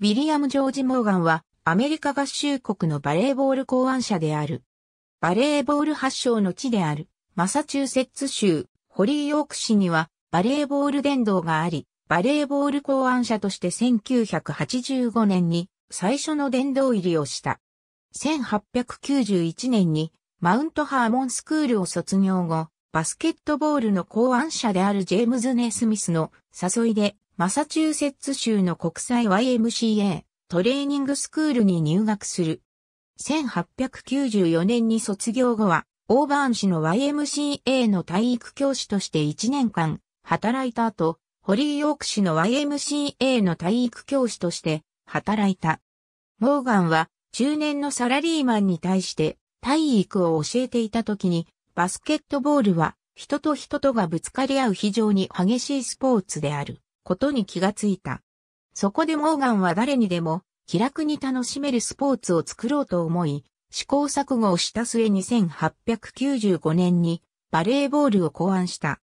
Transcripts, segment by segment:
ウィリアム・ジョージ・モーガンは、アメリカ合衆国のバレーボール考案者である。バレーボール発祥の地である、マサチューセッツ州、ホリーオーク市には、バレーボール殿堂があり、バレーボール考案者として1985年に最初の殿堂入りをした。1891年にマウントハーモンスクールを卒業後、バスケットボールの考案者であるジェームズ・ネスミスの誘いでマサチューセッツ州の国際 YMCA トレーニングスクールに入学する。1894年に卒業後は、オーバーン市の YMCA の体育教師として1年間働いた後、ホリーヨーク市の YMCA の体育教師として働いた。モーガンは中年のサラリーマンに対して体育を教えていた時に、バスケットボールは人と人とがぶつかり合う非常に激しいスポーツである。ことに気がついた。そこでモーガンは誰にでも気楽に楽しめるスポーツを作ろうと思い、試行錯誤をした末に1 8 9 5年にバレーボールを考案した。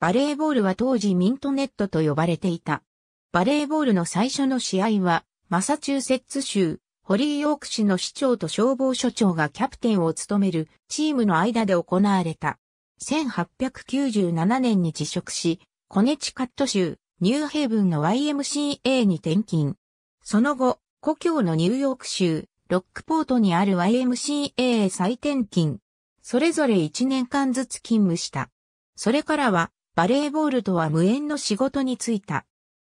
バレーボールは当時ミントネットと呼ばれていた。バレーボールの最初の試合は、マサチューセッツ州、ホリーオーク市の市長と消防署長がキャプテンを務めるチームの間で行われた。1897年に辞職し、コネチカット州、ニューヘイブンの YMCA に転勤。その後、故郷のニューヨーク州、ロックポートにある YMCA へ再転勤。それぞれ1年間ずつ勤務した。それからは、バレーボールとは無縁の仕事に就いた。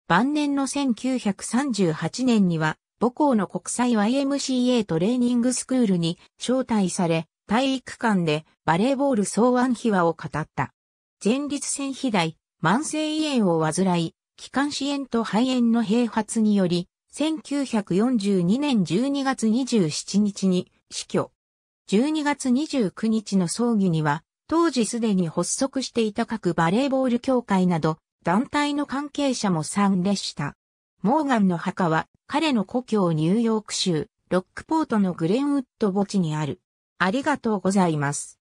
晩年の1938年には、母校の国際 YMCA トレーニングスクールに招待され、体育館でバレーボール総案秘話を語った。前立腺肥大、慢性胃炎を患い、気管支炎と肺炎の併発により、1942年12月27日に死去。12月29日の葬儀には、当時すでに発足していた各バレーボール協会など、団体の関係者も参列した。モーガンの墓は、彼の故郷ニューヨーク州、ロックポートのグレンウッド墓地にある。ありがとうございます。